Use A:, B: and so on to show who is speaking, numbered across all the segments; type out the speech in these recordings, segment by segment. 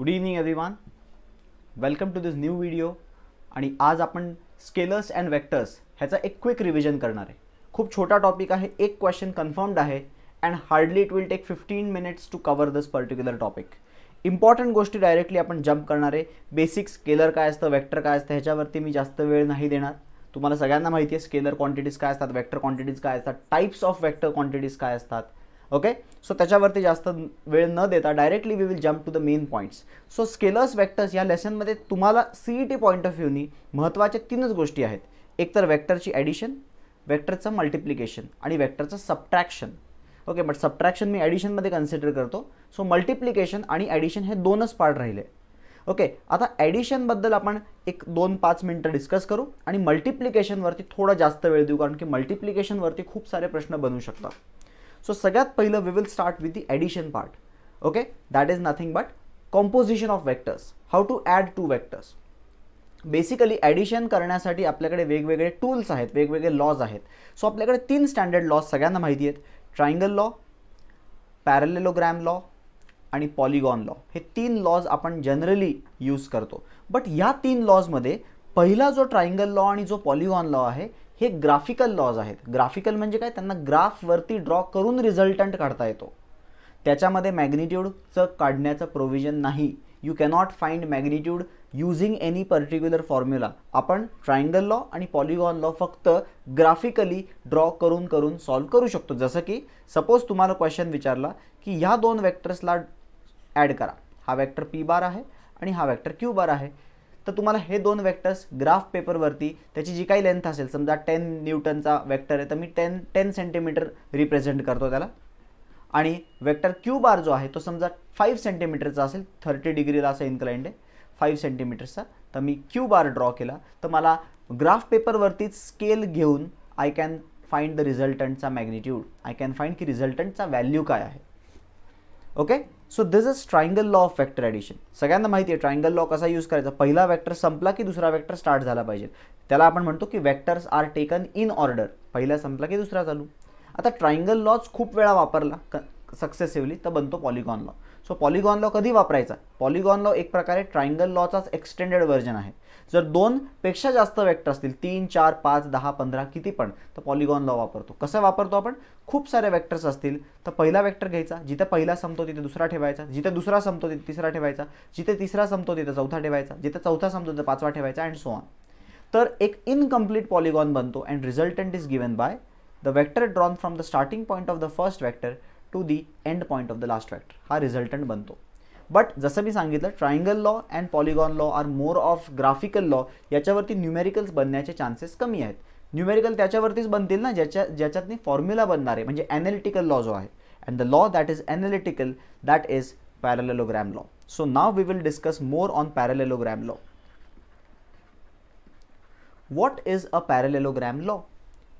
A: good evening one welcome to this new video आणि आज आपण स्केलर्स अँड वेक्टर्स ह्याचा एक क्विक रिव्हिजन करणार आहे खूप छोटा टॉपिक आहे एक क्वेश्चन कन्फर्म्ड आहे and hardly it will take fifteen minutes to cover this particular topic important गोष्टी डायरेक्टली आपण जम्प करणार आहे बेसिक स्केलर काय असतं वेक्टर काय असतं ह्याच्यावरती मी जास्त वेळ नाही देणार तुम्हाला सगळ्यांना माहिती आहे स्केलर क्वांटिटीज काय असतात वेक्टर क्वांटिटीज काय असतात टाईप्स ऑफ वेक्टर क्वांटिटीज काय असतात ओके सो त्याच्यावरती जास्त वेळ न देता directly we will jump to the main points so scalars vectors या लेसनमध्ये तुम्हाला E T e point of व्ह्यूनी महत्त्वाच्या तीनच गोष्टी आहेत एक तर वेक्टरची ॲडिशन वेक्टरचं मल्टिप्लिकेशन आणि वेक्टरचं सबट्रॅक्शन ओके बट सबट्रॅक्शन मी ॲडिशनमध्ये कन्सिडर करतो सो मल्टिप्लिकेशन आणि ॲडिशन हे दोनच पार्ट राहिले ओके आता ॲडिशनबद्दल आपण एक दोन पाच मिनटं डिस्कस करू आणि मल्टिप्लिकेशनवरती थोडा जास्त वेळ देऊ कारण की मल्टिप्लिकेशनवरती खूप सारे प्रश्न बनू शकतात सो सगळ्यात पहिलं we will start with the addition part okay that is nothing but composition of vectors how to add two vectors basically addition करण्यासाठी आपल्याकडे वेगवेगळे टूल्स आहेत वेगवेगळे लॉज आहेत सो आपल्याकडे तीन स्टँडर्ड लॉज सगळ्यांना माहिती आहेत ट्रायंगल लॉ पॅरलेलोग्रॅम लॉ आणि पॉलिगॉन लॉ हे तीन लॉज आपण जनरली यूज करतो बट या तीन लॉजमध्ये पहिला जो ट्रायंगल लॉ आणि जो पॉलिगॉन लॉ आहे हे ग्राफिकल लॉज आहेत ग्राफिकल म्हणजे काय त्यांना ग्राफवरती ड्रॉ करून रिझल्टंट काढता येतो त्याच्यामध्ये मॅग्निट्यूडचं काढण्याचं प्रोव्हिजन नाही you cannot find magnitude using any particular formula आपण ट्रायंगल लॉ आणि पॉलिगॉन लॉ फक्त ग्राफिकली ड्रॉ करून करून सॉल्व करू शकतो जसं की सपोज तुम्हाला क्वेश्चन विचारला की ह्या दोन वेक्टर्सला ॲड करा हा वेक्टर पी बार आहे आणि हा वेक्टर क्यू बार आहे तर तुम्हाला हे दोन वेक्टर्स ग्राफ पेपरवरती त्याची जी काही लेंथ असेल समजा टेन न्यूटनचा वेक्टर आहे तर मी टेन टेन सेंटीमीटर रिप्रेझेंट करतो त्याला आणि वेक्टर क्यू बार जो आहे तो समजा फाईव्ह सेंटीमीटरचा असेल थर्टी डिग्रीला असं इन्क्लाइंड आहे फाईव्ह सेंटीमीटरचा तर मी क्यू बार ड्रॉ केला तर मला ग्राफ पेपरवरतीच स्केल घेऊन आय कॅन फाइंड द रिझल्टंटचा मॅग्निट्यूड आय कॅन फाइंड की रिझल्टंटचा व्हॅल्यू काय आहे okay so this is triangle law of vector addition सगळ्यांना माहिती आहे ट्रायंगल लॉ कसा यूज करायचा पहिला वेक्टर संपला की दुसरा वेक्टर स्टार्ट झाला पाहिजे त्याला आपण म्हणतो की vectors are taken in order पहिला संपला की दुसरा चालू आता ट्रायंगल लॉज खूप वेळा वापरला क सक्सेसिव्हली तर बनतो polygon law so polygon law कधी वापरायचा पॉलिगॉन लॉ एक प्रकारे ट्रायंगल लॉचाच एक्सटेंडेड व्हर्जन आहे जर दोनपेक्षा जास्त वेक्टर असतील तीन चार पाच दहा पंधरा किती पण तर पॉलिगॉन लॉ वापरतो कसा वापरतो आपण खूप सारे वेक्टर्स असतील तर पहिला वेक्टर घ्यायचा जिथे पहिला संपतो तिथे दुसरा ठेवायचा जिथे दुसरा संपतो तिथे तिसरा ठेवायचा जिथे तिसरा संपतो तिथे चौथा ठेवायचा जिथे चौथा संपतो तिथे पाचवा ठेवायचा अँड सो ऑन तर एक इनकम्प्लीट पॉलिगॉन बनतो and resultant is given by the vector drawn from the starting point of the first vector to the end point of the last vector हा रिझल्टंट बनतो बट जसं मी सांगितलं triangle law and polygon law are more of graphical law याच्यावरती numericals बनण्याचे chances कमी आहेत numerical त्याच्यावरतीच बनतील ना ज्याच्या ज्याच्यातनी फॉर्म्युला बनणार आहे म्हणजे ॲनालिटिकल लॉ जो आहे and the law that is analytical that is parallelogram law so now we will discuss more on parallelogram law what is a parallelogram law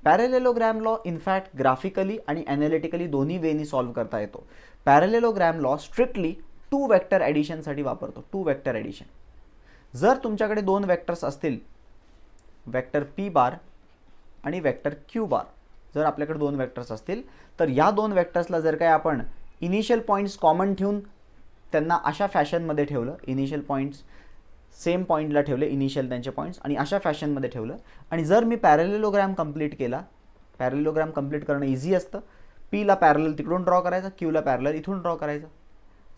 A: parallelogram law in fact graphically आणि analytically दोन्ही वेनी solve करता येतो parallelogram law strictly two vector ॲडिशनसाठी वापरतो two vector addition जर तुमच्याकडे दोन वेक्टर्स असतील वेक्टर पी बार आणि वेक्टर क्यू बार जर आपल्याकडे दोन वेक्टर्स असतील तर या दोन वेक्टर्सला जर काय आपण इनिशियल पॉईंट्स कॉमन ठेवून त्यांना अशा फॅशनमध्ये ठेवलं इनिशियल पॉईंट्स सेम पॉईंटला ठेवले इनिशियल त्यांचे पॉईंट्स आणि अशा फॅशनमध्ये ठेवलं आणि जर मी पॅरेलिलोग्रॅम कंप्लीट केला पॅरेलिलोग्रॅम कंप्लीट करणं इझी असतं पीला पॅरल तिकडून ड्रॉ करायचा क्यूला पॅरल इथून ड्रॉ करायचा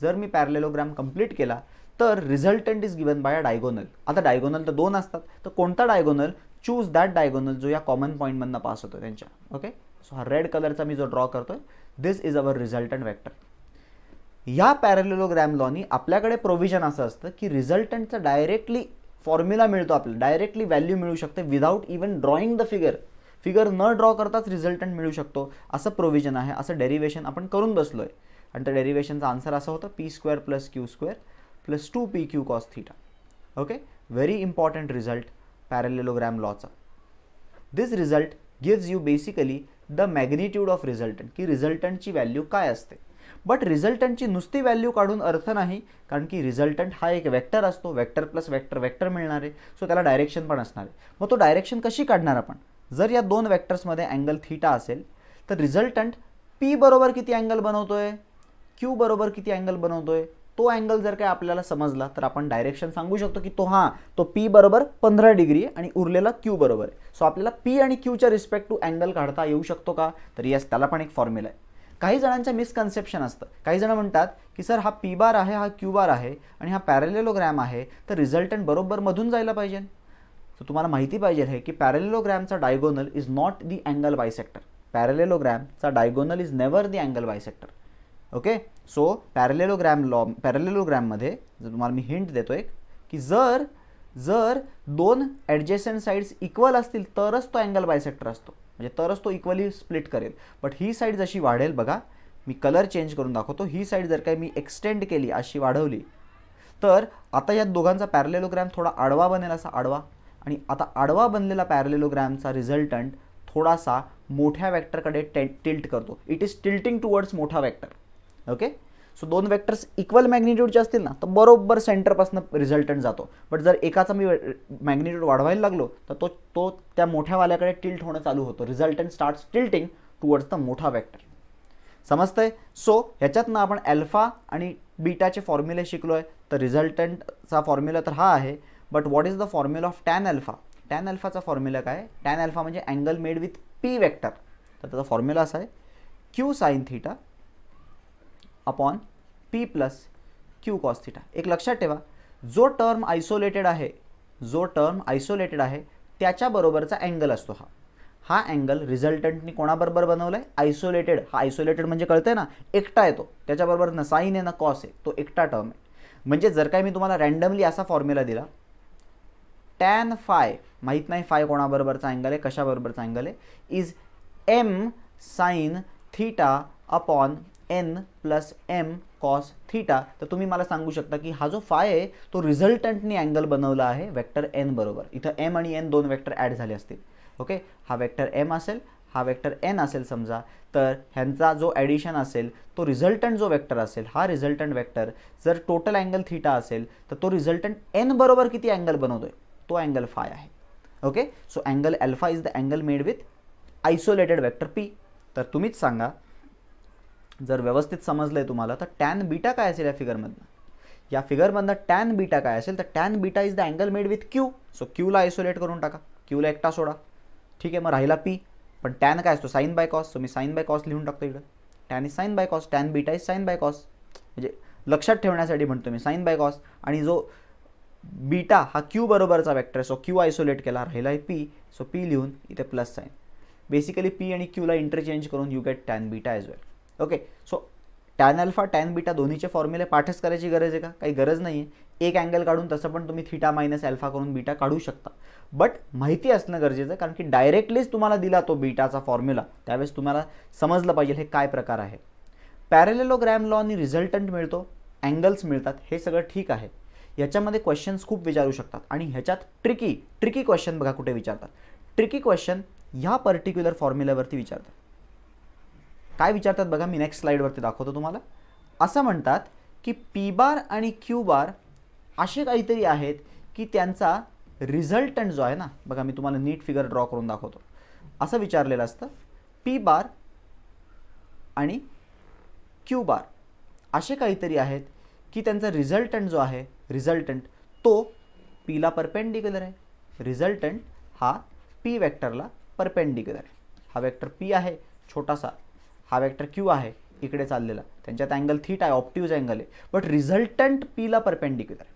A: जर मी पॅरलेलोग्राम कंप्लीट केला तर resultant is given by a diagonal आता डायगोनल तर दोन असतात तर कोणता डायगोनल चूज दॅट डायगोनल जो या कॉमन पॉईंटमधनं पास होतो त्यांच्या ओके सो हा रेड कलरचा मी जो ड्रॉ करतोय this is our resultant vector या पॅरलेलोग्रॅम लॉनी आपल्याकडे प्रोव्हिजन असं असतं की रिझल्टंटचा डायरेक्टली फॉर्म्युला मिळतो आपल्याला डायरेक्टली व्हॅल्यू मिळू शकते without even drawing the figure figure न ड्रॉ करताच रिझल्टंट मिळू शकतो असं प्रोव्हिजन आहे असं डेरिव्हेशन आपण करून बसलो आहे आणि त्या डेरिवेशनचा आन्सर असा होता P square plus Q square plus two P Q cos theta okay very important result parallelogram लॉचा this result gives you basically the magnitude of resultant की रिझल्टंटची व्हॅल्यू काय असते बट रिझल्टंटची नुसती व्हॅल्यू काढून अर्थ नाही कारण की रिझल्टंट हा एक वेक्टर असतो वेक्टर प्लस वेक्टर वेक्टर मिळणार आहे सो त्याला डायरेक्शन पण असणार आहे मग तो डायरेक्शन कशी काढणार आपण जर या दोन वेक्टर्समध्ये अँगल थीटा असेल तर रिझल्टंट पी बरोबर किती अँगल बनवतो आहे क्यू बरोबर किती अँगल बनवतोय तो अँगल जर काय आपल्याला समजला तर आपण डायरेक्शन सांगू शकतो की तो हा तो पी बरोबर पंधरा डिग्री आणि उरलेला क्यू बरोबर आहे सो आपल्याला पी आणि क्यूच्या रिस्पेक्ट टू अँगल काढता येऊ शकतो का तर यस त्याला पण एक फॉर्म्युला आहे काही जणांच्या मिसकन्सेप्शन असतं काही जण म्हणतात की सर हा पी बार आहे हा क्यू बार आहे आणि हा पॅरेलेलोग्रॅम आहे तर रिझल्टंट बरोबर मधून जायला पाहिजे तर तुम्हाला माहिती पाहिजे हे की पॅरेलेलोग्रॅमचा diagonal is not the angle bisector पॅरेलेलोग्रॅमचा diagonal is never the angle bisector okay so parallelogram law पॅरलेलोग्रॅममध्ये जर तुम्हाला मी हिंट देतो एक की जर जर दोन ॲडजेसन साईड्स इक्वल असतील तरच तो अँगल बायसेक्टर असतो म्हणजे तरच तो इक्वली स्प्लिट करेल बट ही साईड जशी वाढेल बघा मी कलर चेंज करून दाखवतो ही साईड जर काही मी एक्सटेंड केली अशी वाढवली तर आता या दोघांचा पॅरलेलोग्रॅम थोडा आडवा बनेल असा आडवा आणि आता आडवा बनलेला पॅरलेलोग्रॅमचा रिझल्टंट थोडासा मोठ्या वॅक्टरकडे टे टिल्ट करतो इट इज टिल्टिंग टुवर्ड्स मोठा वॅक्टर ओके सो दोन वेक्टर्स इक्वल मॅग्निट्यूडचे असतील ना तर बरोबर सेंटरपासून रिझल्टंट जातो बट जर एकाचा मी मॅग्निट्यूड वाढवायला लागलो तर तो तो त्या मोठ्या वाल्याकडे टिल्ट होणं चालू होतो resultant starts tilting towards the मोठा वेक्टर समजतंय सो ह्याच्यातनं आपण अल्फा आणि बीटाचे फॉर्म्युले शिकलो आहे तर रिझल्टंटचा फॉर्म्युला तर हा आहे but what is the formula of tan alpha tan अल्फाचा फॉर्म्युला काय टॅन अल्फा म्हणजे angle made with P vector तर त्याचा फॉर्म्युला असा आहे Q sine theta upon P plus Q cos theta एक लक्षात ठेवा जो टर्म आयसोलेटेड आहे जो टर्म आयसोलेटेड आहे त्याच्याबरोबरचा अँगल असतो हा हा अँगल रिझल्टंटनी कोणाबरोबर बनवला आहे आयसोलेटेड हा आयसोलेटेड म्हणजे कळतंय ना एकटा येतो त्याच्याबरोबर ना साईन आहे ना कॉस आहे तो एकटा टर्म आहे म्हणजे जर काय मी तुम्हाला रँडमली असा फॉर्म्युला दिला टॅन फाय माहीत नाही फाय कोणाबरोबरचा अँगल आहे कशाबरोबरचा अँगल आहे is M sine theta upon N plus M cos theta तर तुम्ही मला सांगू शकता की हा जो फाय आहे तो रिझल्टंटनी अँगल बनवला आहे वेक्टर एन बरोबर इथं एम आणि एन दोन वेक्टर ॲड झाले असतील ओके हा वेक्टर एम असेल हा वेक्टर एन असेल समजा तर ह्यांचा जो ॲडिशन असेल तो रिझल्टंट जो वेक्टर असेल हा रिझल्टंट वेक्टर जर टोटल अँगल थीटा असेल तर तो रिझल्टंट एन बरोबर किती अँगल बनवतो आहे तो अँगल फाय आहे okay so angle alpha is the angle made with isolated vector P तर तुम्हीच सांगा जर व्यवस्थित समजलं आहे तुम्हाला तर टॅन बीटा काय असेल या फिगरमधनं या फिगरमधनं टॅन बीटा काय असेल तर tan beta is the angle made with Q so क्यूला आयसोलेट करून टाका क्यूला एकटा सोडा ठीक आहे मग राहिला पी पण टॅन काय असतो साईन बाय कॉस सो मी साईन बाय कॉस लिहून टाकतो इकडं tan is sine by cos tan beta is sine by cos म्हणजे लक्षात ठेवण्यासाठी म्हणतो मी साईन बाय कॉस आणि जो बीटा हा क्यू बरोबरचा वेक्टर आहे सो क्यू आयसोलेट केला राहिला आहे पी सो पी लिहून इथे प्लस साईन बेसिकली पी आणि क्यूला इंटरचेंज करून you get tan beta as well okay so tan alpha tan beta दोन्हीचे फॉर्म्युले पाठच करायची गरज आहे का काही गरज नाही आहे एक अँगल काढून तसं पण तुम्ही थिटा मायनस अल्फा करून बीटा काढू शकता बट माहिती असणं गरजेचं आहे कारण की डायरेक्टलीच तुम्हाला दिला तो बीटाचा फॉर्म्युला त्यावेळेस तुम्हाला समजलं पाहिजे हे काय प्रकार आहे लॉ आणि रिझल्टंट मिळतो अँगल्स मिळतात हे सगळं ठीक आहे याच्यामध्ये क्वेश्चन्स खूप विचारू शकतात आणि ह्याच्यात ट्रिकी ट्रिकी क्वेश्चन बघा कुठे विचारतात ट्रिकी क्वेश्चन ह्या पर्टिक्युलर फॉर्म्युल्यावरती विचारतात काय विचारतात बघा मी नेक्स्ट स्लाईडवरती दाखवतो तुम्हाला असं म्हणतात की पी बार आणि क्यू बार असे काहीतरी आहेत की त्यांचा रिझल्टंट जो आहे ना बघा मी तुम्हाला नीट फिगर ड्रॉ करून दाखवतो असं विचारलेलं असतं पी बार आणि क्यू बार असे काहीतरी आहेत की त्यांचा रिझल्टंट जो आहे रिझल्टंट तो पीला परपेंडिक्युलर आहे रिझल्टंट हा पी वेक्टरला परपेंडिक्युलर आहे हा वेक्टर पी आहे छोटासा हा वेक्टर क्यू आहे इकडे चाललेला त्यांच्यात अँगल थीट आहे ऑप्टिव्ज अँगल आहे बट रिझल्टंट पीला परपेंडिक्युलर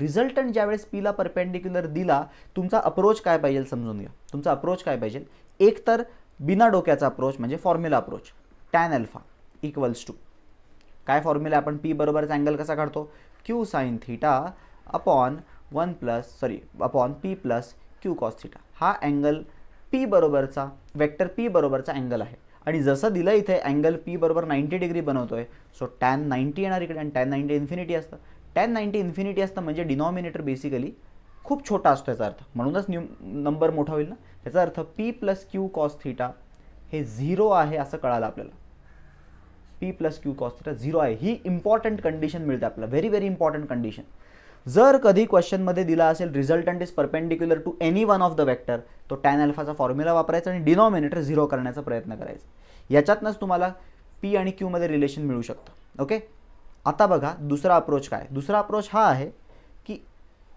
A: रिझल्टंट ज्यावेळेस पीला परपेंडिक्युलर दिला तुमचा अप्रोच काय पाहिजे समजून घ्या तुमचा अप्रोच काय पाहिजे एक तर बिना डोक्याचा अप्रोच म्हणजे formula approach tan alpha equals to काय फॉर्म्युला आपण पी बरोबरचा अँगल कसा काढतो Q sine theta upon one plus sorry upon P plus Q cos theta हा अँगल पी बरोबरचा वेक्टर पी बरोबरचा अँगल आहे आणि जसं दिलं इथे अँगल पी बरोबर नाईन्टी डिग्री बनवतो आहे सो टॅन नाईन्टी येणार इकडे आणि टॅन नाईन्टी इन्फिनिटी असतं टॅन नाईन्टी इन्फिनिटी असतं म्हणजे डिनॉमिनेटर बेसिकली खूप छोटा असतो याचा अर्थ म्हणूनच न्यू नंबर मोठा होईल ना याचा अर्थ पी प्लस क्यू कॉस हे झिरो आहे असं कळालं आपल्याला P plus Q cos theta zero आहे ही इम्पॉर्टंट कंडिशन मिळते आपल्याला व्हेरी व्हेरी इम्पॉर्टंट कंडिशन जर कधी क्वेश्चनमध्ये दिला असेल resultant is perpendicular to any one of the vector तो टॅन अल्फाचा फॉर्म्युला वापरायचा आणि डिनॉमिनेटर झिरो करण्याचा प्रयत्न करायचा याच्यातनंच तुम्हाला पी आणि क्यूमध्ये रिलेशन मिळू शकतं ओके आता बघा दुसरा अप्रोच काय दुसरा अप्रोच हा आहे की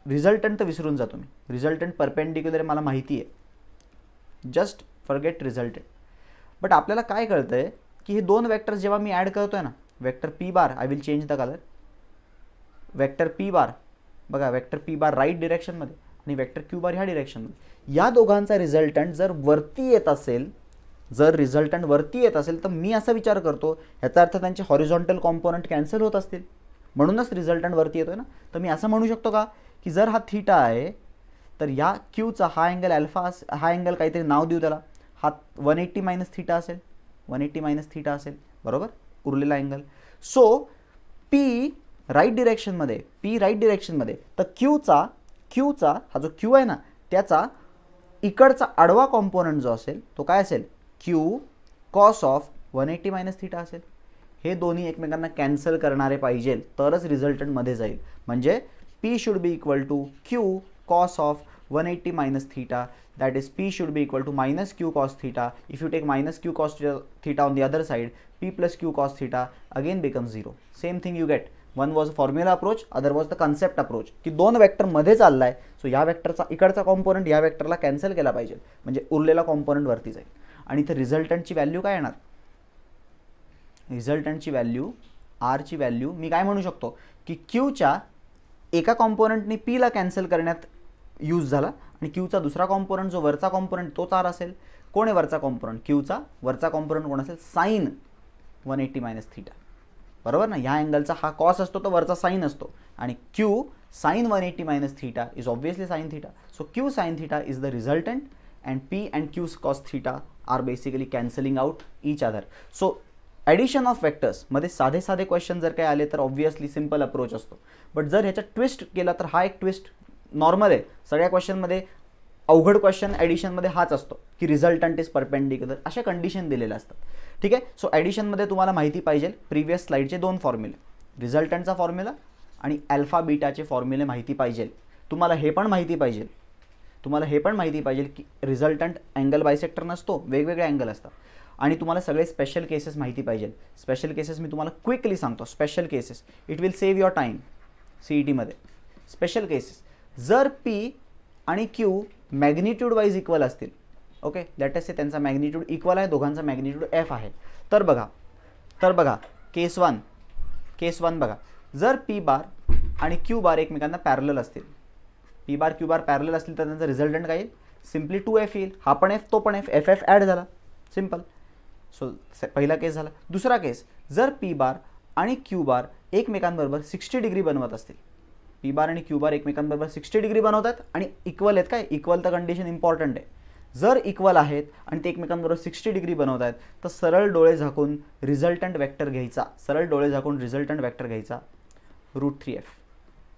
A: रिझल्टंट तर विसरून जा तुम्ही रिझल्टंट परपेंडिक्युलर मला माहिती आहे जस्ट फॉरगेट रिझल्टंट बट आपल्याला काय कळतं आहे की हे दोन वेक्टर्स जेव्हा मी ॲड करतो आहे ना vector P bar I will change the colour vector P bar बघा वेक्टर पी बार राईट डिरेक्शनमध्ये आणि वेक्टर क्यू बार ह्या डिरेक्शनमध्ये या दोघांचा रिझल्टंट जर वरती येत असेल जर रिझल्टंट वरती येत असेल तर मी असा विचार करतो ह्याचा अर्थ त्यांचे हॉरिझॉन्टल कॉम्पोनंट कॅन्सल होत असतील म्हणूनच रिझल्टंट वरती येतो आहे ना तर मी असं म्हणू शकतो का की जर हा थीटा आहे तर या क्यूचा हा अँगल अल्फा अस हा अँगल काहीतरी नाव देऊ त्याला हा वन एट्टी मायनस थीटा असेल वन एट्टी मायनस थीटा असेल बरोबर उरलेला अँगल सो पी राईट डिरेक्शनमध्ये पी राईट डिरेक्शनमध्ये तर क्यूचा क्यूचा हा जो क्यू आहे ना त्याचा इकडचा आडवा कॉम्पोनंट जो असेल तो काय असेल Q cos of one eighty minus theta असेल हे दोन्ही एकमेकांना कॅन्सल करणारे पाहिजे तरच रिझल्टंटमध्ये जाईल म्हणजे P should be equal to Q cos of one eighty minus theta that is P should be equal to minus Q cos theta if you take minus Q cos theta on the other side P plus Q cos theta again become zero same thing you get one was formula approach other was the concept approach की दोन व्हॅक्टरमध्ये चालला आहे so या वेक्टरचा इकडचा component या वेक्टरला cancel केला पाहिजे म्हणजे उरलेला कॉम्पोनंट वरती जाईल आणि इथे रिझल्टंटची व्हॅल्यू काय येणार रिझल्टंटची व्हॅल्यू आरची व्हॅल्यू मी काय म्हणू शकतो की क्यूच्या एका कॉम्पोनंटनी पीला कॅन्सल करण्यात यूज झाला आणि क्यूचा दुसरा कॉम्पोनंट जो वरचा कॉम्पोनंट तोच आर असेल कोण आहे वरचा कॉम्पोनंट क्यूचा वरचा कॉम्पोनंट कोण असेल sine one eighty minus theta बरोबर ना ह्या अँगलचा हा कॉस असतो तो वरचा साईन असतो आणि Q sine one eighty minus theta is obviously sine theta so Q sine theta is the resultant and P and Q cos theta are basically cancelling out each other so addition of फॅक्टर्समध्ये साधे साधे question जर काही आले तर obviously simple approach असतो but जर ह्याच्यात ट्विस्ट केला तर हा एक ट्विस्ट नॉर्मल आहे सगळ्या क्वेश्चनमध्ये अवघड क्वेश्चन ॲडिशनमध्ये हाच असतो की रिझल्टंट इज परपेंडिक्युलर अशा कंडिशन दिलेल्या असतात ठीक आहे सो ॲडिशनमध्ये तुम्हाला माहिती पाहिजे प्रिव्हियस स्लाईडचे दोन फॉर्म्युले रिझल्टंटचा फॉर्म्युला आणि अल्फा बीटाचे फॉर्म्युले माहिती पाहिजे तुम्हाला हे पण माहिती पाहिजे तुम्हाला हे पण माहिती पाहिजे की रिझल्टंट अँगल बायसेक्टर नसतो वेगवेगळे अँगल असतात आणि तुम्हाला सगळे स्पेशल केसेस माहिती पाहिजे स्पेशल केसेस मी तुम्हाला क्विकली सांगतो special cases it will save your time ई टीमध्ये स्पेशल केसेस जर पी आणि क्यू मॅग्निट्यूड वाईज इक्वल असतील ओके लेटेस्ट से त्यांचा मॅग्निट्यूड इक्वल आहे दोघांचा मॅग्निट्यूड एफ आहे तर बघा तर बघा केस वन केस वन बघा जर पी बार आणि क्यू बार एकमेकांना पॅरल असतील पी बार क्यू बार पॅरल असतील तर त्यांचा रिझल्टंट काय येईल सिम्पली टू एफ येईल हा पण एफ तो पण एफ एफ एफ ॲड झाला सिम्पल सो पहिला केस झाला दुसरा केस जर पी बार आणि क्यू बार एकमेकांबरोबर सिक्स्टी डिग्री बनवत असतील पी बार आणि क्यू बार एकमेकांबरोबर सिक्स्टी डिग्री बनवतात आणि इक्वल आहेत काय इक्वल तर कंडिशन इम्पॉर्टंट आहे जर इक्वल आहेत आणि ते एकमेकांबरोबर सिक्स्टी डिग्री बनवत आहेत तर सरळ डोळे झाकून रिझल्टंट वॅक्टर घ्यायचा सरळ डोळे झाकून रिझल्टंट वॅक्टर घ्यायचा रूट थ्री एफ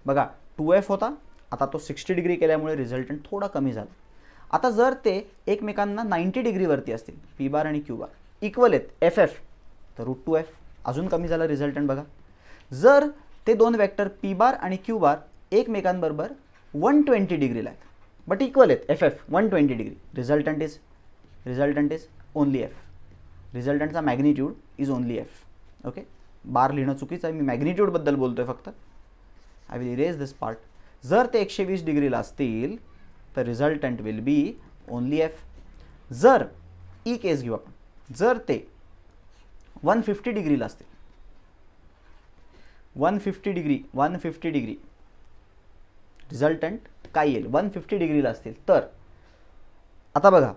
A: बघा टू एफ होता आता तो सिक्स्टी डिग्री केल्यामुळे रिझल्टंट थोडा कमी झाला आता जर ते एकमेकांना नाईंटी डिग्रीवरती असतील पी बार आणि क्यू बार इक्वल आहेत एफ एफ तर रूट टू एफ अजून कमी झाला रिझल्टंट बघा जर ते दोन वेक्टर पी बार आणि क्यू बार एकमेकांबरोबर वन ट्वेंटी डिग्रीला आहेत बट इक्वल आहेत F F one twenty degree resultant is resultant is only F रिझल्टंटचा magnitude is only F okay bar लिहिणं चुकीचं आहे मी मॅग्निट्यूडबद्दल बोलतो आहे फक्त I will erase this part जर ते एकशे वीस डिग्रीला असतील तर resultant will be only F जर ई e केस घेऊ आपण जर ते वन फिफ्टी डिग्रीला असतील 150 डिग्री 150 डिग्री रिझल्टंट काय येईल 150 डिग्रीला असतील तर आता बघा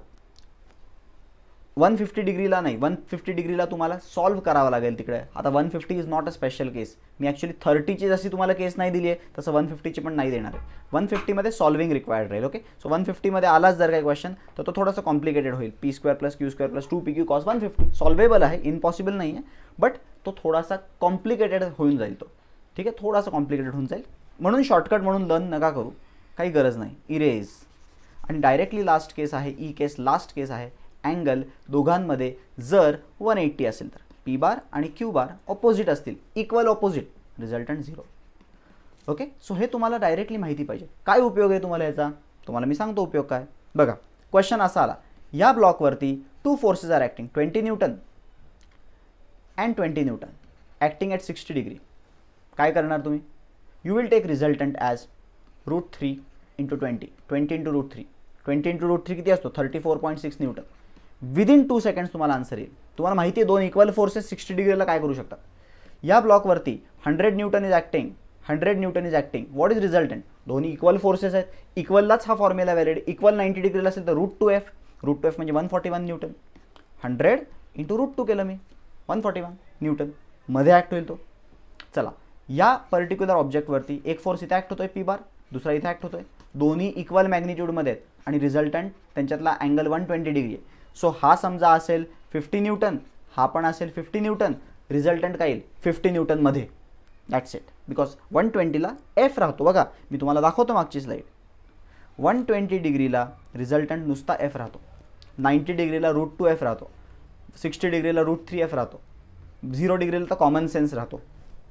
A: वन फिफ्टी डिग्रीला नाही वन फिफ्टी डिग्रीला तुम्हाला सॉल्व्ह करावं लागेल तिकडे आता one fifty is not a special case मी ॲक्च्युली थर्टीची जशी तुम्हाला केस नाही दिली आहे तसं वन फिफ्टीची पण नाही देणार आहे वन फिफ्टीमध्ये सॉल्विंग रिक्वायर्ड राहील ओके सो वन फिफ्टीमध्ये आलाच जर काही क्वेश्चन तर तो थोडासा कॉम्प्लिकेटेड होईल P square plus Q square plus two P Q cos one fifty solvable आहे इम्पॉसिबल नाही आहे बट तो थोडासा कॉम्प्लिकेटेड होऊन जाईल तो ठीक आहे थोडासा कॉम्प्लिकेटेड होऊन जाईल म्हणून शॉर्टकट म्हणून लर्न नका करू काही गरज नाही इरेज आणि डायरेक्टली लास्ट केस आहे ई केस लास्ट केस आहे अँगल दोघांमध्ये जर वन एट्टी असेल तर पी बार आणि क्यू बार ऑपोजिट असतील equal opposite resultant zero okay so हे तुम्हाला डायरेक्टली माहिती पाहिजे काय उपयोग आहे तुम्हाला याचा तुम्हाला मी सांगतो उपयोग काय बघा क्वेश्चन असा आला या ब्लॉकवरती two forces are acting twenty newton and twenty newton acting at sixty degree काय करणार तुम्ही you will take resultant as root three into twenty twenty into root three twenty into root three किती असतो thirty four point six newton within two seconds तुम्हाला answer येईल तुम्हाला माहिती आहे दोन इक्वल फोर्सेस सिक्स्टी डिग्रीला काय करू शकतात या ब्लॉकवरती hundred newton is acting hundred newton is acting what is resultant दोन्ही इक्वल फोर्सेस आहेत इक्वललाच हा फॉर्म्युला व्हॅलिड इक्वल नाईंटी डिग्रीला असेल तर root two F root two F म्हणजे one forty one newton hundred into root two केलं मी वन फॉर्टी वन न्यूटन मध्ये ॲक्ट होईल तो चला या पर्टिक्युलर ऑब्जेक्टवरती एक फोर्स इथे ॲक्ट आहे पी बार दुसरा इथे ॲक्ट आहे दोन्ही इक्वल मॅग्निट्यूडमध्ये आहेत आणि रिझल्टंट त्यांच्यातला अँगल वन ट्वेंटी डिग्री आहे सो हा समजा असेल फिफ्टी न्यूटन हा पण असेल फिफ्टी न्यूटन रिझल्टंट काय येईल फिफ्टी न्यूटनमध्ये दॅट्स इट बिकॉज वन ट्वेंटीला एफ राहतो बघा मी तुम्हाला दाखवतो मागची स्लाईड वन ट्वेंटी डिग्रीला रिझल्टंट नुसता एफ राहतो नाईन्टी डिग्रीला रूट टू एफ राहतो सिक्स्टी डिग्रीला रूट थ्री एफ राहतो झिरो डिग्रीला तर कॉमन सेन्स राहतो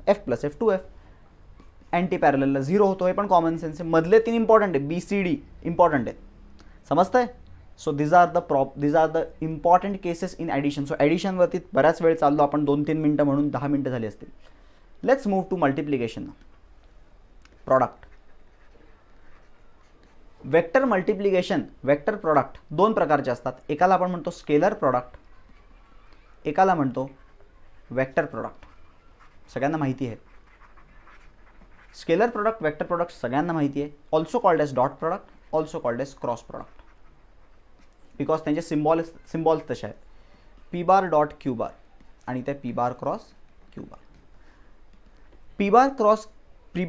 A: F plus F two F anti पॅरलला झिरो होतो हे पण कॉमन सेन्स आहे मधले तीन इम्पॉर्टंट आहे बी सी डी इम्पॉर्टंट आहेत समजतं आहे so these are the prop these are the important cases in addition so ॲडिशनवरती बऱ्याच वेळ चाललो आपण दोन तीन मिनटं म्हणून दहा मिनटं झाली असतील let's move to multiplication product vector multiplication vector product दोन प्रकारचे असतात एकाला आपण म्हणतो स्केलर प्रॉडक्ट एकाला म्हणतो वेक्टर प्रोडक्ट सगळ्यांना माहिती आहे स्केलर प्रोडक्ट वेक्टर प्रोडक्ट सगळ्यांना माहिती आहे also called as dot product also called as cross product because त्यांचे सिम्बॉल सिम्बॉल्स तसे आहेत P bar dot Q bar आणि त्या P bar cross Q bar P bar cross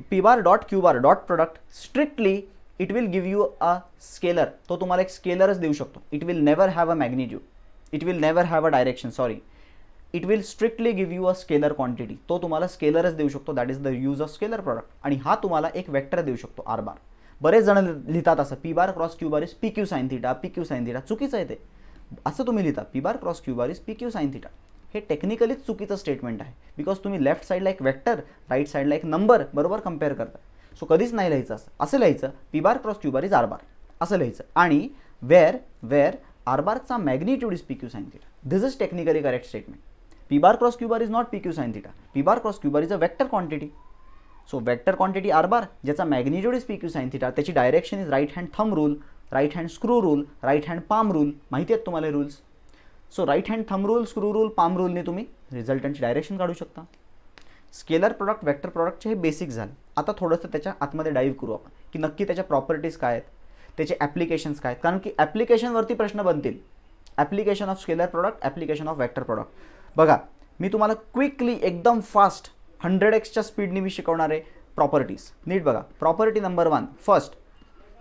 A: P bar dot Q bar dot product strictly it will give you a scalar तो तुम्हाला एक स्केलरच देऊ शकतो it will never have a magnitude it will never have a direction sorry it will strictly give you a scalar quantity तो तुम्हाला स्केलरच देऊ शकतो that is the use of scalar product आणि हा तुम्हाला एक वेक्टर देऊ शकतो आर बार बरेच जण लिहितात असं P bar cross Q is P Q sine theta P Q sine theta चुकीचं आहे ते असं तुम्ही लिहिता P bar cross Q is P Q sine theta हे टेक्निकलीच चुकीचं स्टेटमेंट आहे बिकॉज तुम्ही लेफ्ट साईडला एक वेक्टर राईट साईडला एक नंबर बरोबर कम्पेअर करता सो कधीच नाही लिहायचं असं असं लिहायचं P bar cross Q is R bar असं लिहायचं आणि वेअर वेअर आर बारचा magnitude is P Q sine theta this is technically correct statement P bar cross Q bar is not P Q sine theta P bar cross Q bar is a vector quantity so vector quantity R bar ज्याचा magnitude is P Q sine त्याची direction is right hand thumb rule right hand screw rule right hand palm rule माहिती आहेत तुम्हाला rules so right hand thumb rule screw rule palm रूलने तुम्ही रिझल्टंटची direction काढू शकता स्केलर प्रॉडक्ट वेक्टर प्रॉडक्टचे हे बेसिक झालं आता थोडंसं त्याच्या आतमध्ये डाईव्ह करू आपण की नक्की त्याच्या प्रॉपर्टीज काय आहेत त्याचे ॲप्लिकेशन्स काय आहेत कारण की ॲप्लिकेशनवरती प्रश्न बनतील application of scalar product application of vector product बघा मी तुम्हाला क्विकली एकदम फास्ट हंड्रेड एक्सच्या स्पीडने मी शिकवणारे प्रॉपर्टीज नीट बघा property number one first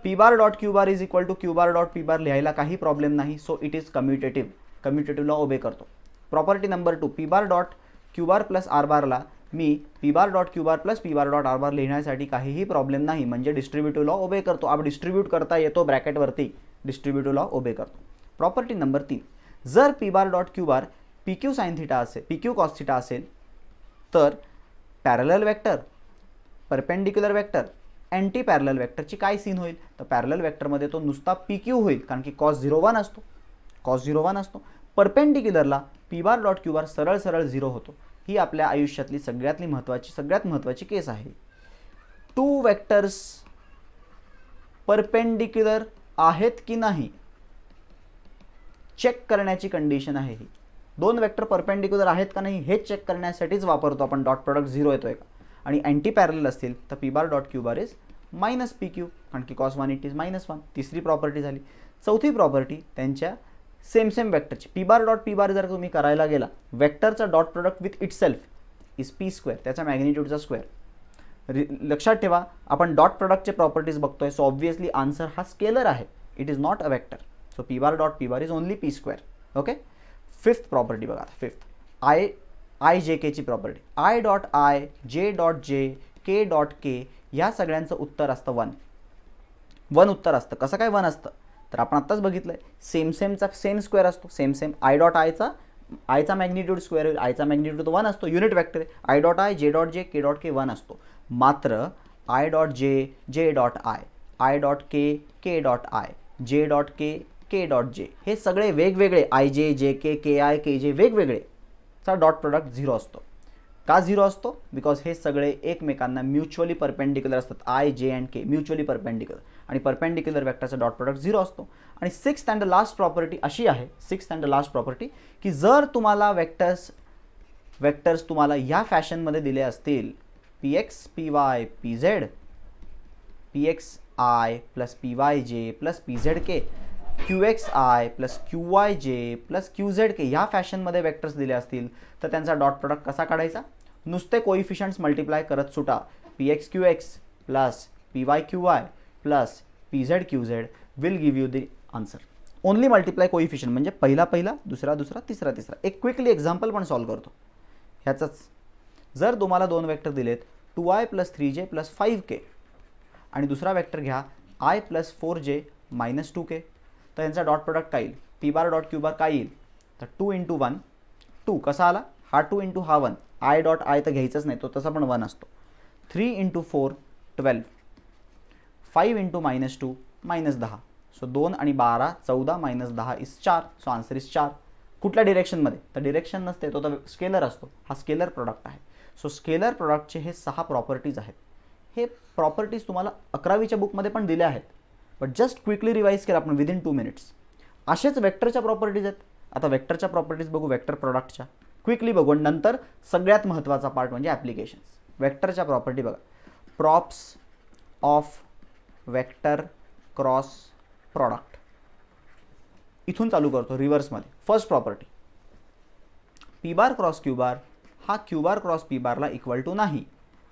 A: P bar dot Q bar is equal to Q bar dot P bar लिहायला काही प्रॉब्लेम नाही सो इट इज कम्युटेटिव्ह कम्युटेटिव्हला ओबे करतो property number two P bar dot Q bar plus R बारला मी P bar dot Q bar plus P bar dot R bar लिहिण्यासाठी काहीही problem नाही म्हणजे डिस्ट्रीब्युटिव्ह लॉ ओबे करतो आप डिस्ट्रीब्यूट करता येतो ब्रॅकेटवरती डिस्ट्रीब्युटिव्ह लॉ ओबे करतो प्रॉपर्टी नंबर तीन जर P bar dot Q bar P Q sine असेल पी क्यू कॉस असेल तर parallel vector perpendicular vector anti parallel वेक्टरची काय सीन होईल तर पॅरलल वेक्टरमध्ये तो नुसता पी क्यू होईल कारण की कॉस झिरो वन असतो कॉस झिरो वन असतो परपेंडिक्युलरला P bar dot Q bar सरळ सरळ झिरो होतो ही आपल्या आयुष्यातली सगळ्यातली महत्त्वाची सगळ्यात महत्त्वाची केस आहे टू वेक्टर्स परपेंडिक्युलर आहेत की नाही चेक करण्याची कंडिशन आहे ही दोन वेक्टर परपेंडिक्युलर आहेत का नाही हे चेक करण्यासाठीच वापरतो आपण डॉट प्रोडक्ट झिरो येतोय का आणि अँटी पॅरल असतील तर P bar dot Q bar is minus P Q कारण की cos one it is minus one तिसरी प्रॉपर्टी झाली चौथी प्रॉपर्टी त्यांच्या सेम सेम वेक्टरची P bar dot P bar जर तुम्ही करायला गेला वेक्टरचा dot product with itself is P square त्याचा मॅग्निट्यूडचा स्क्वेअर रि लक्षात ठेवा आपण डॉट प्रोडक्टचे प्रॉपर्टीज बघतोय सो ऑब्व्हियसली आन्सर हा स्केलर आहे it is not a vector so P bar dot P bar is only P square okay fifth property बघा फिफ्थ आय आय जे केची property I dot I J dot J K dot के ह्या सगळ्यांचं उत्तर असतं one one उत्तर असतं कसं काय वन असतं तर आपण आत्ताच बघितलं आहे सेम सेमचा सेम स्क्वेअर असतो सेम सेम आय डॉट आयचा आयचा मॅग्निट्यूड स्क्वेअर होईल आयचा मॅग्निट्यूड वन असतो unit vector I dot I J dot J K dot K one असतो मात्र I dot J J dot I I dot K K dot I J dot K K dot J हे सगळे वेगवेगळे I J J K K I के जे वेगवेगळे चा dot product zero असतो का झिरो असतो बिकॉज हे सगळे एकमेकांना म्युच्युअली परपेंडिक्युलर असतात I J and K mutually perpendicular आणि परपेंडिक्युलर वेक्टरचा डॉट प्रोडक्ट झिरो असतो आणि सिक्स्थ अँड लास्ट प्रॉपर्टी अशी आहे सिक्स्थ अँड लास्ट प्रॉपर्टी की जर तुम्हाला वेक्टर्स वेक्टर्स तुम्हाला या फॅशनमध्ये दिले असतील P X P Y P Z P X I plus P Y J plus P Z K Q X I plus Q Y J plus Q Z K ह्या फॅशनमध्ये वेक्टर्स दिले असतील तर त्यांचा डॉट प्रोडक्ट कसा काढायचा नुसते coefficients multiply करत सुटा P X Q X plus P Y Q Y plus P Z Q Z will give you the answer only multiply coefficient म्हणजे पहिला पहिला दुसरा दुसरा तिसरा तिसरा एक क्विकली एक्झाम्पल पण सॉल्व्ह करतो ह्याचाच जर तुम्हाला दोन वेक्टर दिलेत two I plus three J plus five K आणि दुसरा वेक्टर घ्या I plus four J minus two K तर यांचा डॉट प्रोडक्ट काय येईल P bar dot Q bar काय येईल तर टू इंटू वन टू कसा आला हा टू इंटू हा वन आय डॉट आय तर घ्यायचाच नाही तो तसा पण वन असतो three into four twelve five into minus two minus दहा सो दोन आणि बारा चौदा मायनस दहा इज चार सो आन्सर इज चार कुठल्या डिरेक्शनमध्ये तर डिरेक्शन नसते तो तर स्केलर असतो हा स्केलर प्रोडक्ट आहे सो स्केलर प्रोडक्टचे हे सहा प्रॉपर्टीज आहेत हे प्रॉपर्टीज तुम्हाला अकरावीच्या बुकमध्ये पण दिल्या आहेत बट जस्ट क्विकली रिवाइज केलं आपण विदिन टू मिनिट्स असेच वेक्टरच्या प्रॉपर्टीज आहेत आता वेक्टरच्या प्रॉपर्टीज बघू वेक्टर प्रॉडक्टच्या क्विकली बघू आणि नंतर सगळ्यात महत्त्वाचा पार्ट म्हणजे ॲप्लिकेशन्स वेक्टरच्या प्रॉपर्टी बघा props of vector cross product इथून चालू करतो रिव्हर्समध्ये first property P bar cross Q bar हा क्यू बार क्रॉस पी बारला इक्वल टू नाही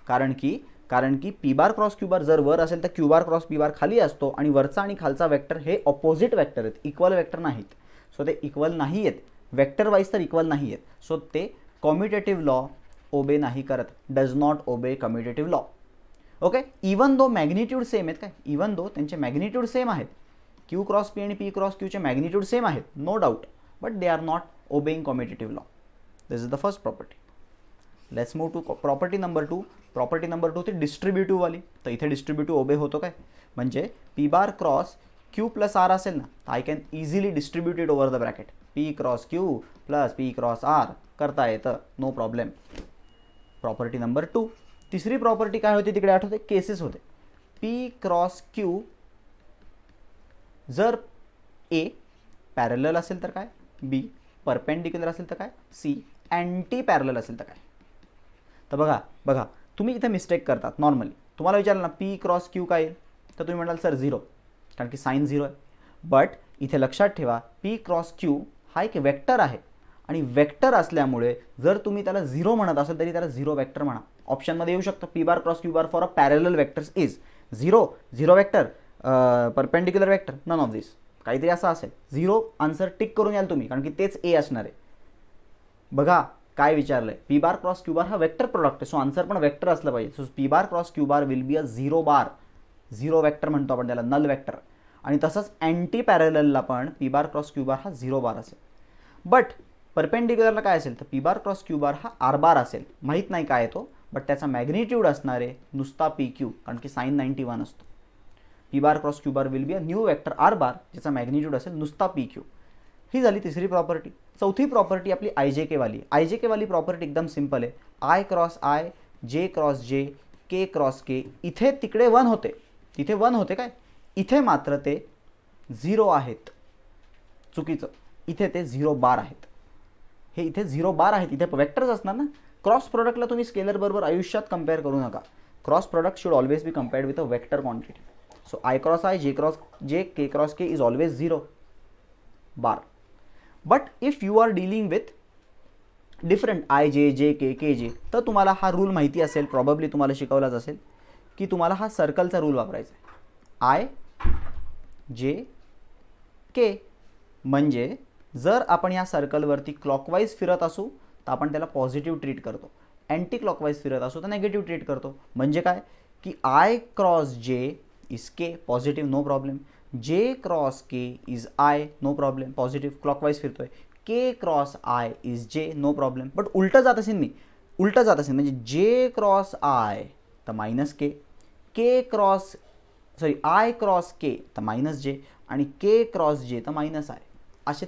A: कारण की कारण की P bar cross Q bar जर वर असेल तर Q bar cross P bar खाली असतो आणि वरचा आणि खालचा वेक्टर हे ऑपोजिट वेक्टर आहेत इक्वल वेक्टर नाहीत सो ते इक्वल नाही आहेत वेक्टर वाईज तर इक्वल नाही आहेत सो ते कॉम्युटेटिव्ह लॉ ओबे नाही करत does not obey commutative law okay even though magnitude same आहेत काय इवन दो त्यांचे मॅग्निट्यूड सेम आहेत क्यू क्रॉस पी आणि पी क्रॉस क्यूचे मॅग्निट्यूड सेम आहेत no doubt but they are not obeying commutative law this is the first property let's move to property number two property number two ती वाली तर इथे distributive obey होतो काय म्हणजे P bar cross Q plus R असेल ना तर I can easily distributed over the bracket P cross Q plus P cross R करता येतं no problem property number two तिसरी प्रॉपर्टी काय होती तिकडे आठवते केसेस होते पी क्रॉस क्यू जर ए पॅरल असेल तर काय बी परपेंडिक्युलर असेल तर काय सी अँटी पॅरल असेल तर काय तर बघा बघा तुम्ही इथं मिस्टेक करतात नॉर्मली तुम्हाला विचारलं ना पी क्रॉस क्यू काय तर तुम्ही म्हणाल सर झिरो कारण की साईन झिरो आहे बट इथे लक्षात ठेवा पी क्रॉस क्यू हा एक वेक्टर आहे आणि वेक्टर असल्यामुळे जर तुम्ही त्याला झिरो म्हणत असाल तरी त्याला झिरो वेक्टर म्हणा ऑप्शनमध्ये येऊ शकतं P bar cross Q bar for a parallel vectors is zero zero vector perpendicular vector none of this काहीतरी असं असेल झिरो आन्सर टिक करून याल तुम्ही कारण की तेच ए असणार आहे बघा काय विचारलं आहे P bar cross Q bar हा वेक्टर प्रोडक्ट आहे सो आन्सर पण वेक्टर असलं पाहिजे so P bar cross Q bar will be a zero bar zero vector म्हणतो आपण त्याला नल वेक्टर आणि तसंच अँटी पॅरेलला पण P bar cross Q bar हा झिरो बार असेल बट परपेंडिक्युलरला काय असेल तर P bar cross Q bar हा आर बार असेल माहीत नाही काय येतो बट त्याचा मॅग्निट्यूड असणार आहे नुसता पी क्यू कारण की साईन नाईन्टी वन असतो P bar cross Q bar will be a new vector R bar ज्याचा मॅग्निट्यूड असेल नुसता पी क्यू ही झाली तिसरी प्रॉपर्टी चौथी प्रॉपर्टी आपली आय जे केवाली आय जे केवाली प्रॉपर्टी एकदम सिंपल आहे I cross I J cross J K cross के इथे तिकडे वन होते तिथे वन होते काय इथे मात्र ते झिरो आहेत चुकीचं इथे ते झिरो बार आहेत हे इथे झिरो बार आहेत इथे वेक्टर्स असणार ना क्रॉस प्रोडक्टला तुम्ही स्केलरबरोबर आयुष्यात कम्पेअर करू नका cross product should always be compared with a vector quantity so I cross I J cross J K cross K is always zero bar but if you are dealing with different I J J के के जे तर तुम्हाला हा rule माहिती असेल probably तुम्हाला शिकवलाच असेल की तुम्हाला हा सर्कलचा रूल वापरायचा आहे आय जे के म्हणजे जर आपण या सर्कलवरती क्लॉकवाईज फिरत असू तर आपण त्याला पॉझिटिव्ह ट्रीट करतो अँटी क्लॉकवाईज फिरत असू तर नेगेटिव्ह ट्रीट करतो म्हणजे काय की I cross J is K positive no problem J cross K is I no problem positive clockwise फिरतोय K cross I is J no problem but उलटं जात असेल मी उलटं जात असेल म्हणजे जे क्रॉस आय तर minus K K cross sorry I cross K तर मायनस जे आणि के क्रॉस जे तर मायनस आय असे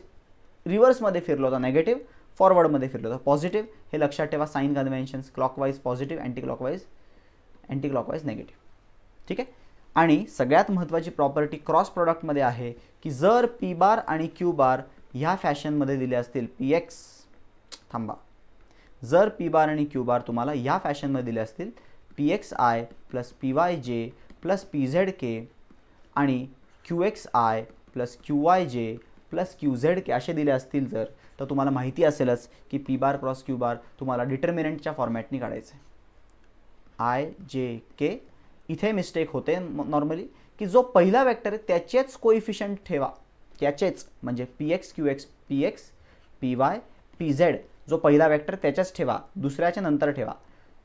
A: रिव्हर्समध्ये फिरलो होता नेगेटिव्ह फॉरवर्डमध्ये फिरलो होता पॉझिटिव्ह हे लक्षात ठेवा sign conventions clockwise positive anti clockwise anti clockwise negative ठीक आहे आणि सगळ्यात महत्त्वाची प्रॉपर्टी क्रॉस प्रॉडक्टमध्ये आहे की जर पी बार आणि क्यू बार ह्या फॅशनमध्ये दिले असतील पी एक्स थांबा जर पी बार आणि क्यू बार तुम्हाला ह्या फॅशनमध्ये दिले असतील P X I plus P Y J plus P Z K आणि Q X I plus Q Y J plus Q Z K असे दिले असतील जर तर तुम्हाला माहिती असेलच की P bar cross Q bar तुम्हाला डिटर्मिनंटच्या फॉर्मॅटनी काढायचं आहे आय जे के इथे मिस्टेक होते नॉर्मली की जो पहिला वेक्टर आहे त्याचेच कोइफिशंट ठेवा त्याचेच म्हणजे P X Q X P X P Y P Z जो पहिला वेक्टर त्याच्याच ठेवा दुसऱ्याच्या नंतर ठेवा